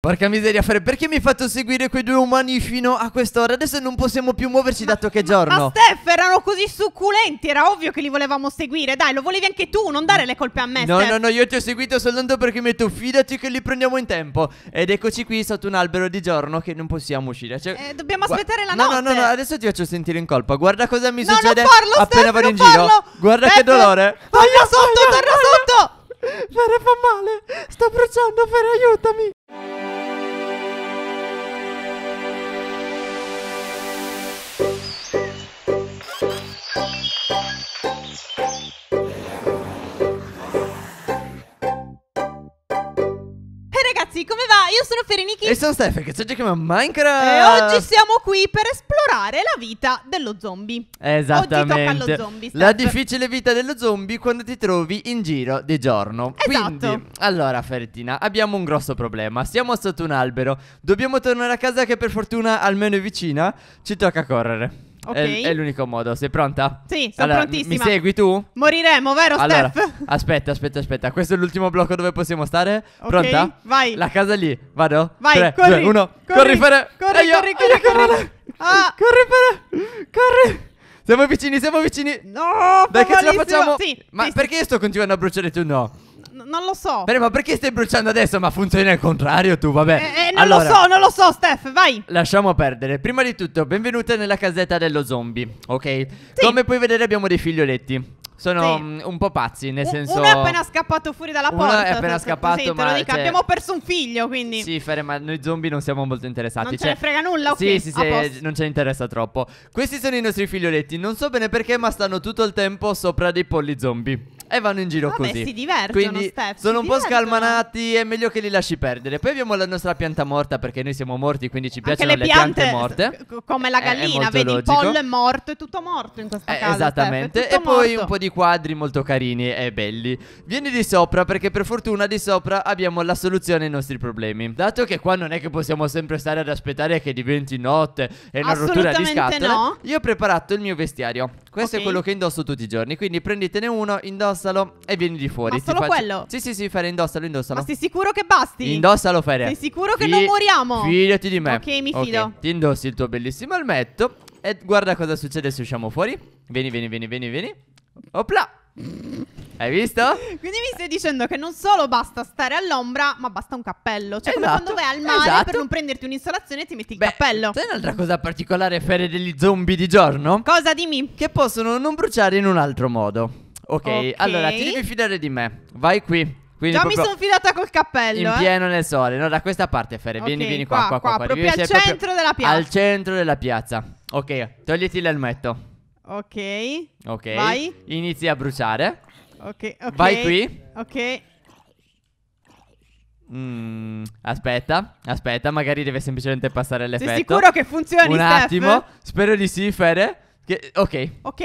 Porca miseria, Fred, perché mi hai fatto seguire quei due umani fino a quest'ora? Adesso non possiamo più muoverci ma, dato che è giorno. Ma Steph, erano così succulenti, era ovvio che li volevamo seguire. Dai, lo volevi anche tu, non dare le colpe a me, No, Steph. no, no, io ti ho seguito soltanto perché mi hai detto fidati che li prendiamo in tempo. Ed eccoci qui sotto un albero di giorno che non possiamo uscire. Cioè, eh, dobbiamo aspettare la no, notte. No, no, no, adesso ti faccio sentire in colpa. Guarda cosa mi no, succede non farlo, appena vado in farlo. giro. Guarda Steph, che dolore. Torna sotto, torna sotto. Fare fa male, sta bruciando, Fere aiutami. io sono Ferenichi. E sono Stefan, che c'è già Minecraft. E oggi siamo qui per esplorare la vita dello zombie. Esattamente. Oggi tocca allo zombie. Steph. La difficile vita dello zombie quando ti trovi in giro di giorno. Esatto. Quindi, allora, Ferretina, abbiamo un grosso problema. Siamo sotto un albero. Dobbiamo tornare a casa che per fortuna almeno è vicina. Ci tocca correre. Ok. È, è l'unico modo. Sei pronta? Sì, sono allora, prontissima. Mi segui tu? Moriremo, vero allora, Steph? Aspetta, aspetta, aspetta. Questo è l'ultimo blocco dove possiamo stare. Okay, pronta? Vai. La casa lì. Vado. Vai, 3, corri. 2, 1. Corri, corri, fare. Corri, Eio, corri, corri, corri, corri. Ah. Corri, fare. Corri. Siamo vicini, siamo vicini. No, Dai, che ce la facciamo. Sì, Ma sì, perché sto continuando a bruciare tu no? non lo so. Bene, ma perché stai bruciando adesso? Ma funziona il contrario tu, vabbè. Eh, eh non allora, lo so, non lo so, Steph, vai. Lasciamo perdere. Prima di tutto, benvenute nella casetta dello zombie, ok? Sì. Come puoi vedere abbiamo dei figlioletti. Sono sì. Mm, un po' pazzi, nel senso... Uno è appena scappato fuori dalla porta. Uno è appena scappato, sì, ma... Cioè... Abbiamo perso un figlio, quindi... Sì, Fere, ma noi zombie non siamo molto interessati. Non cioè... ce ne frega nulla, ok? Sì, sì, eh, non ci interessa troppo. Questi sono i nostri figlioletti. Non so bene perché, ma stanno tutto il tempo sopra dei polli zombie e vanno in giro Vabbè, così. si divertono, Quindi Steph, sono un po' scalmanati, è meglio che li lasci perdere. Poi abbiamo la nostra pianta morta perché noi siamo morti, quindi ci piacciono le, le piante, piante morte. come la gallina, vedi logico. il pollo è morto, è tutto morto in questa eh, casa. Esattamente. Steph, e morto. poi un po' di quadri molto carini e belli. Vieni di sopra perché per fortuna di sopra abbiamo la soluzione ai nostri problemi. Dato che qua non è che possiamo sempre stare ad aspettare che diventi notte e una rottura di scatole, no. io ho preparato il mio vestiario. Questo okay. è quello che indosso tutti i giorni, quindi prenditene uno, indossa indossalo e vieni di fuori. Ma solo faccio... quello? Sì, sì, sì, Fere, indossalo, indossalo. Ma sei sicuro che basti? Indossalo, Fere. Sei sicuro che non moriamo? Fidati di me. Ok, mi fido. Okay. Ti indossi il tuo bellissimo elmetto e guarda cosa succede se usciamo fuori. Vieni, vieni, vieni, vieni, vieni. Opla. Hai visto? Quindi mi stai dicendo che non solo basta stare all'ombra, ma basta un cappello. Cioè, esatto, come quando esatto. vai al mare esatto. per non prenderti un'insolazione ti metti il Beh, cappello. Sai un'altra cosa particolare fare degli zombie di giorno? Cosa dimmi? Che possono non bruciare in un altro modo ok, allora ti devi fidare di me. Vai qui. Quindi Già mi sono fidata col cappello. In eh. pieno nel sole, no? Da questa parte, Ferre. Vieni, okay, vieni qua, qua, qua. qua, Proprio Rivi al centro proprio della piazza. Al centro della piazza. Ok, togliti l'elmetto. Ok. Ok. Vai. Inizi a bruciare. Ok, ok. Vai qui. Ok. Mm, aspetta, aspetta, magari deve semplicemente passare l'effetto. Sei sicuro che funzioni, Un Steph? attimo, spero di sì, Fede. Che, ok. Ok.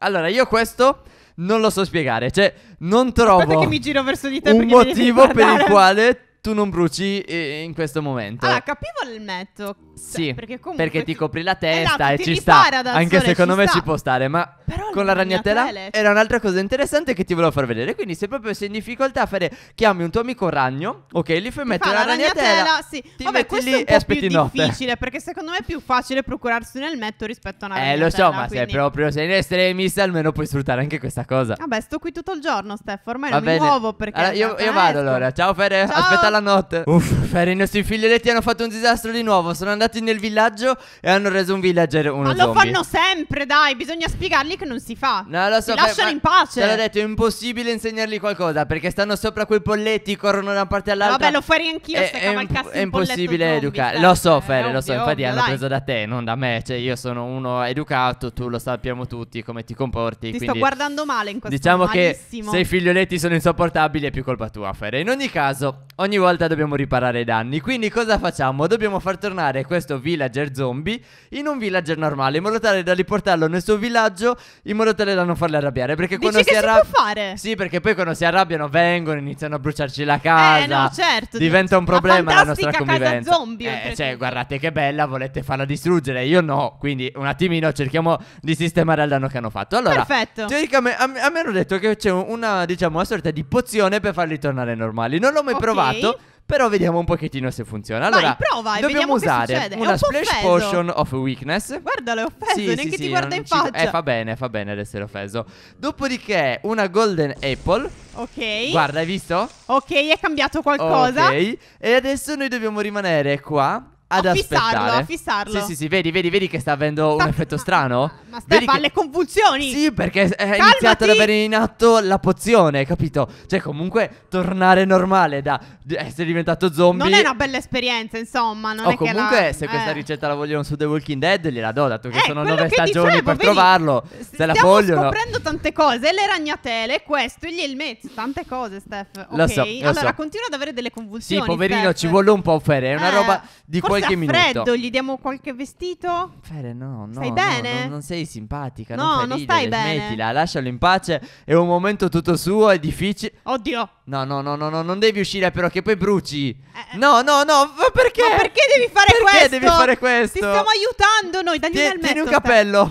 Allora, io questo non lo so spiegare, cioè non trovo Aspetta che mi giro verso di te un motivo per il quale tu non bruci eh, in questo momento. Ah, capivo il metto. Cioè, sì, perché, comunque perché, ti copri la testa eh, e ci sta. Anche secondo ci me sta. ci può stare, ma Però con la ragnatela, era un'altra cosa interessante che ti volevo far vedere. Quindi se proprio sei in difficoltà a fare chiami un tuo amico ragno, ok, lì fai ti mettere la ragnatela, ragnatela sì. ti Vabbè, metti lì e aspetti È difficile perché secondo me è più facile procurarsi un elmetto rispetto a una ragnatela. Eh, lo so, ma quindi... se proprio sei in estremis almeno puoi sfruttare anche questa cosa. Vabbè, sto qui tutto il giorno, Stefano, ormai Va non bene. mi muovo perché allora, io, io vado allora. Ciao Fede, aspetta tutta la notte. Uff, Ferri, i nostri figlioletti hanno fatto un disastro di nuovo. Sono andati nel villaggio e hanno reso un villager uno ma zombie. Ma lo fanno sempre, dai. Bisogna spiegargli che non si fa. No, lo so. Ti lasciano in pace. Te l'ho detto, è impossibile insegnargli qualcosa perché stanno sopra quei polletti, corrono da una parte all'altra. Vabbè, lo fai anch'io se cavalcassi È impossibile educare. Lo so, eh, Ferri, lo so. Infatti ovvio, hanno dai. preso da te, non da me. Cioè, io sono uno educato, tu lo sappiamo tutti come ti comporti. Ti sto guardando male in questo diciamo Diciamo che se i figlioletti sono insopportabili è più colpa tua, Ferri. In ogni caso, ogni volta dobbiamo riparare i danni. Quindi cosa facciamo? Dobbiamo far tornare questo villager zombie in un villager normale, in modo tale da riportarlo nel suo villaggio, in modo tale da non farli arrabbiare. Perché Dici quando si arrabbia... Si può fare? Sì, perché poi quando si arrabbiano vengono, iniziano a bruciarci la casa. Eh, no, certo. Diventa un problema la nostra convivenza. Casa zombie, eh, cioè, guardate che bella, volete farla distruggere, io no. Quindi un attimino cerchiamo di sistemare il danno che hanno fatto. Allora, Perfetto. teoricamente a, me, a me hanno detto che c'è una, diciamo, una sorta di pozione per farli tornare normali. Non l'ho mai okay. provato fatto. Però vediamo un pochettino se funziona. Allora, Vai, prova e dobbiamo vediamo che usare succede. È una un splash offeso. potion of weakness. Guarda, l'ho offeso, Sì, neanche sì, ti sì, guarda non in ci- Eh, fa bene, fa bene ad essere offeso. Dopodiché, una golden apple. Ok. Guarda, hai visto? Ok, è cambiato qualcosa. Ok. E adesso noi dobbiamo rimanere qua ad a aspettare. Fissarlo, a fissarlo. Sì, sì, sì, vedi, vedi, vedi che sta avendo sta... un effetto strano. Ma, ma Steph le convulsioni. Sì, perché è Calmati. iniziata ad avere in atto la pozione, capito? Cioè, comunque, tornare normale da essere diventato zombie. Non è una bella esperienza, insomma. Non oh, è comunque, che la... se eh. questa eh. ricetta la vogliono su The Walking Dead, gliela do, dato che eh, sono nove che stagioni dicevo, per vedi, trovarlo. S- se la vogliono. Stiamo scoprendo tante cose. Le ragnatele, questo, gli elmezzo, tante cose, Steph. Ok, lo so, lo allora so. continua ad avere delle convulsioni. Sì, poverino, Steph. ci vuole un po' fare. È una eh, roba di quel qualche minuto. freddo, gli diamo qualche vestito? Fede, no, no. Stai no, bene? No, non sei simpatica, no, non, non stai bene. Smettila, lascialo in pace. È un momento tutto suo, è difficile. Oddio. No, no, no, no, no, non devi uscire però che poi bruci. Eh, eh. no, no, no, ma perché? Ma perché devi fare perché questo? Perché devi fare questo? Ti stiamo aiutando noi, dagli Ti, Tieni un capello.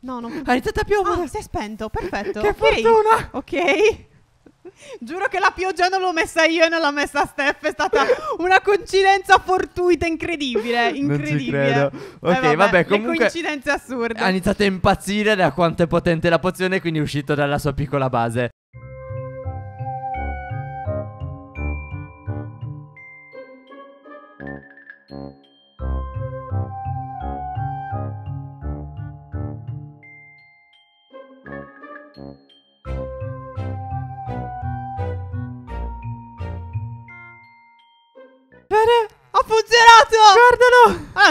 No, non... Ha iniziato a piovere. Ah, si è ah, spento, perfetto. che okay. fortuna. Ok. Giuro che la pioggia non l'ho messa io e non l'ha messa Steph, è stata una coincidenza fortuita incredibile, incredibile. Ok, eh vabbè, vabbè, comunque le coincidenze assurde. Ha iniziato a impazzire da quanto è potente la pozione, quindi è uscito dalla sua piccola base.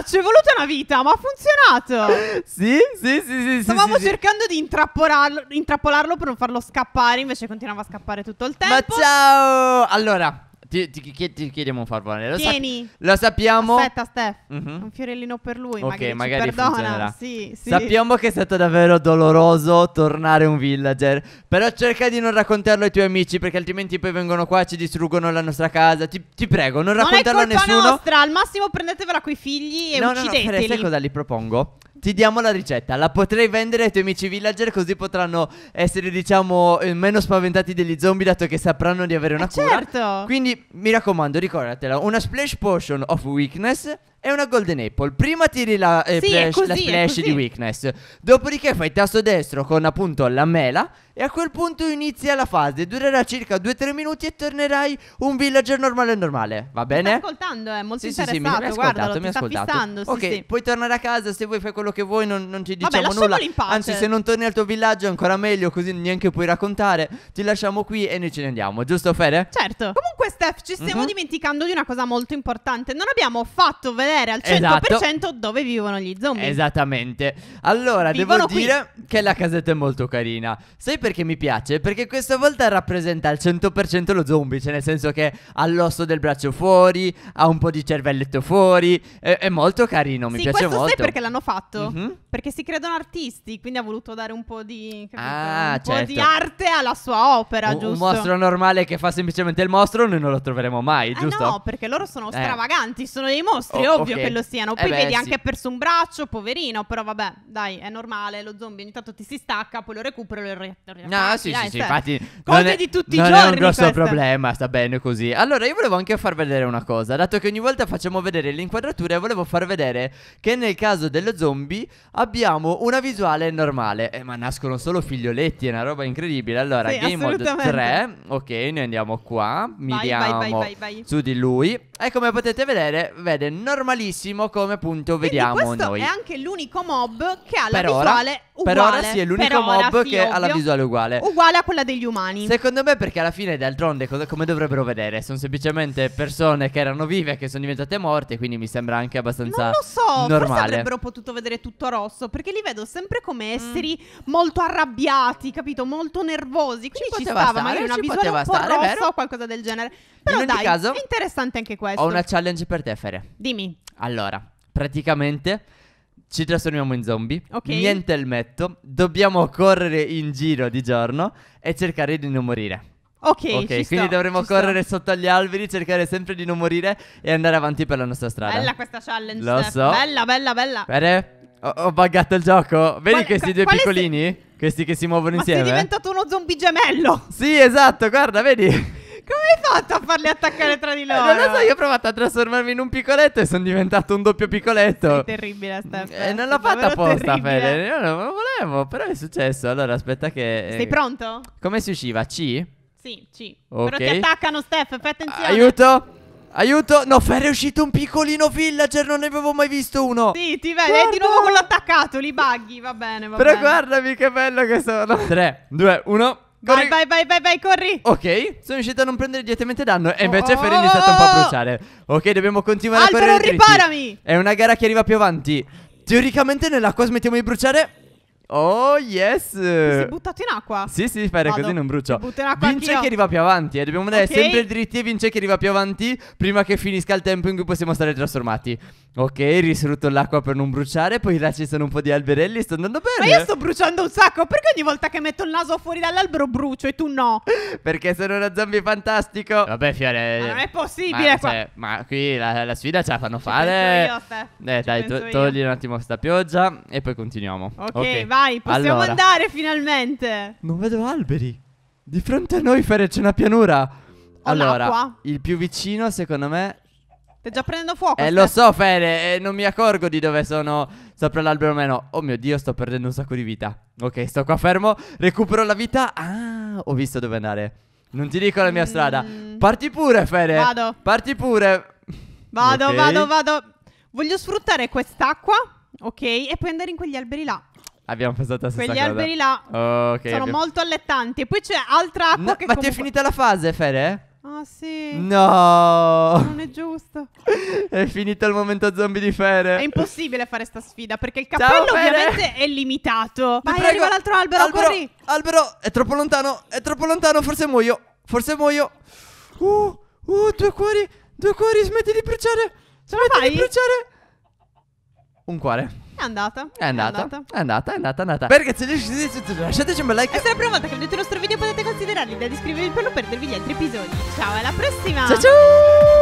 ci è voluta una vita, ma ha funzionato. sì, sì, sì, sì. Stavamo sì, sì, cercando di intrappolarlo, intrappolarlo per non farlo scappare, invece continuava a scappare tutto il tempo. Ma ciao! Allora, ti, ti, ti, ti chiediamo un favore. Lo Tieni. Sa- lo sappiamo. Aspetta, Steph. Mm-hmm. Un fiorellino per lui. Ok, magari, magari perdona. Sì, sì. Sappiamo che è stato davvero doloroso tornare un villager. Però cerca di non raccontarlo ai tuoi amici. Perché altrimenti poi vengono qua e ci distruggono la nostra casa. Ti, prego, non raccontarlo non a nessuno. Non nostra. Al massimo prendetevela coi figli e no, uccideteli. No, no, no. Sai cosa li propongo? ti diamo la ricetta. La potrei vendere ai tuoi amici villager così potranno essere, diciamo, eh, meno spaventati degli zombie dato che sapranno di avere una eh cura. Certo. Quindi mi raccomando, ricordatela, una splash potion of weakness e una golden apple. Prima tiri la, eh, sì, flash, così, la splash di weakness, dopodiché fai tasto destro con appunto la mela e a quel punto inizia la fase, durerà circa 2-3 minuti e tornerai un villager normale normale, va bene? Mi sto ascoltando, è eh? molto sì, sì, sì, mi, mi ascoltato, guardalo, mi ha ascoltato. Sì, ok, sì, puoi tornare a casa se vuoi fai quello che vuoi, non, non ci diciamo Vabbè, nulla. In pace. Anzi, se non torni al tuo villaggio è ancora meglio, così neanche puoi raccontare. Ti lasciamo qui e noi ce ne andiamo, giusto Fede? Certo. Comunque Steph, ci stiamo mm-hmm. dimenticando di una cosa molto importante. Non abbiamo fatto vedere al 100% esatto. dove vivono gli zombie. Esattamente. Allora, vivono devo qui. dire che la casetta è molto carina. Sei per perché mi piace? Perché questa volta rappresenta al 100% lo zombie, cioè nel senso che ha l'osso del braccio fuori, ha un po' di cervelletto fuori, è, è molto carino, mi sì, piace molto. Sì, questo sai perché l'hanno fatto? Mm-hmm. Perché si credono artisti, quindi ha voluto dare un po' di, capito? ah, un certo. po' di certo. arte alla sua opera, un, giusto? Un mostro normale che fa semplicemente il mostro noi non lo troveremo mai, ah, giusto? no, perché loro sono eh. stravaganti, eh. sono dei mostri, oh, ovvio okay. che lo siano. Eh poi eh beh, vedi sì. anche perso un braccio, poverino, però vabbè, dai, è normale, lo zombie ogni tanto ti si stacca, poi lo recupero e lo riattivo giorni. La ah, sì, sì, sì, infatti. Cose di tutti i giorni. Non è un grosso questa. problema, sta bene così. Allora, io volevo anche far vedere una cosa. Dato che ogni volta facciamo vedere le inquadrature, volevo far vedere che nel caso dello zombie abbiamo una visuale normale. Eh, ma nascono solo figlioletti, è una roba incredibile. Allora, sì, Game Mode 3. Ok, noi andiamo qua. Miriamo su di lui. E come potete vedere, vede normalissimo come appunto vediamo questo noi. questo è anche l'unico mob che ha per la ora, visuale uguale. Per ora sì, è l'unico mob sì, che ovvio. ha la visuale uguale. Uguale a quella degli umani. Secondo me perché alla fine d'altronde come dovrebbero vedere? Sono semplicemente persone che erano vive e che sono diventate morte, quindi mi sembra anche abbastanza normale. Non lo so, normale. forse avrebbero potuto vedere tutto rosso, perché li vedo sempre come mm. esseri mm. molto arrabbiati, capito? Molto nervosi, quindi ci, ci stava stare, magari una visuale un po' rossa o qualcosa del genere. Però In dai, caso, è interessante anche questo questo. Ho una challenge per te, Fere. Dimmi. Allora, praticamente ci trasformiamo in zombie. Ok. Niente elmetto. Dobbiamo correre in giro di giorno e cercare di non morire. Ok, ok, quindi sto, dovremo correre sto. sotto agli alberi, cercare sempre di non morire e andare avanti per la nostra strada. Bella questa challenge. Lo so. Bella, bella, bella. Bene. Ho, ho buggato il gioco. Vedi Qual- questi due piccolini? Se... Questi che si muovono Ma insieme. Ma sei diventato uno zombie gemello. Sì, esatto, guarda, vedi. Come hai fatto a farli attaccare tra di loro? Eh, non lo so, io ho provato a trasformarmi in un piccoletto e sono diventato un doppio piccoletto. È terribile sta eh, Non l'ho fatta apposta, Fede. Io non lo volevo, però è successo. Allora, aspetta che... Eh, Sei pronto? Come si usciva? C? Sì, C. Okay. Però ti attaccano, Steph, fai attenzione. Aiuto! Aiuto! No, Fer è uscito un piccolino villager, non ne avevo mai visto uno. Sì, ti vedi, è di nuovo quello attaccato, li buggy, va bene, va Però bene. guardami che bello che sono. 3, 2, 1. Vai, vai, vai, vai, vai, corri. Ok, sono riuscito a non prendere direttamente danno. E invece oh. Ferri è iniziato un po' a bruciare. Ok, dobbiamo continuare Alvaro, a correre. Alvaro, riparami. È una gara che arriva più avanti. Teoricamente nell'acqua smettiamo di bruciare. Oh yes! Ti sei buttato in acqua? Sì, sì, Fai Vado. così non brucio. Butto in acqua vince chi arriva più avanti. Eh. Dobbiamo andare Ok. sempre dritti e vince chi arriva più avanti prima che finisca il tempo in cui possiamo stare trasformati. Ok, risruto l'acqua per non bruciare. Poi là ci sono un po' di alberelli. Sto andando Ma io sto bruciando un sacco. Perché ogni volta che metto il naso fuori dall'albero brucio e tu no? Perché sono una zombie fantastico. Vabbè, Fiore. Ma non è possibile ma, cioè, qua. cioè, ma qui la, la sfida ce la fanno Ci penso fare. io a te. Eh, dai, to- io. togli un attimo sta pioggia e poi continuiamo. ok, va vai, possiamo Allora. andare finalmente. Non vedo alberi. Di fronte a noi, Fere, c'è una pianura. Allora, l'acqua. il più vicino, secondo me. Stai già prendendo fuoco. Eh, lo so, Fere, eh, non mi accorgo di dove sono sopra l'albero o meno. Oh mio dio, sto perdendo un sacco di vita. Ok, sto qua fermo, recupero la vita. Ah, ho visto dove andare. Non ti dico la mia strada. Mm. Parti pure, Fere. Vado. Parti pure. Vado, Ok. vado, vado. Voglio sfruttare quest'acqua, ok? E poi andare in quegli alberi là. Abbiamo pensato alla stessa Quegli cosa. alberi là oh, okay, sono abbiamo... molto allettanti. E poi c'è altra acqua no, che Ma comunque... ti è finita la fase, Fede? Ah, sì. No! Non è giusto. è finito il momento zombie di Fere. È impossibile fare sta sfida perché il cappello Ciao, ovviamente è limitato. Ma arriva l'altro albero, albero, corri. Albero, è troppo lontano, è troppo lontano, forse muoio. Forse muoio. Uh, uh, due cuori, due cuori, smetti di bruciare. Smetti di bruciare. Un cuore. È andata. È andata. È andata, è andata, è andata. È andata. Perché se lasciateci un bel like. E se è la prima volta che vedete il nostro video potete considerare l'idea di iscrivervi al per non perdervi gli altri episodi. Ciao, alla prossima. Ciao ciao.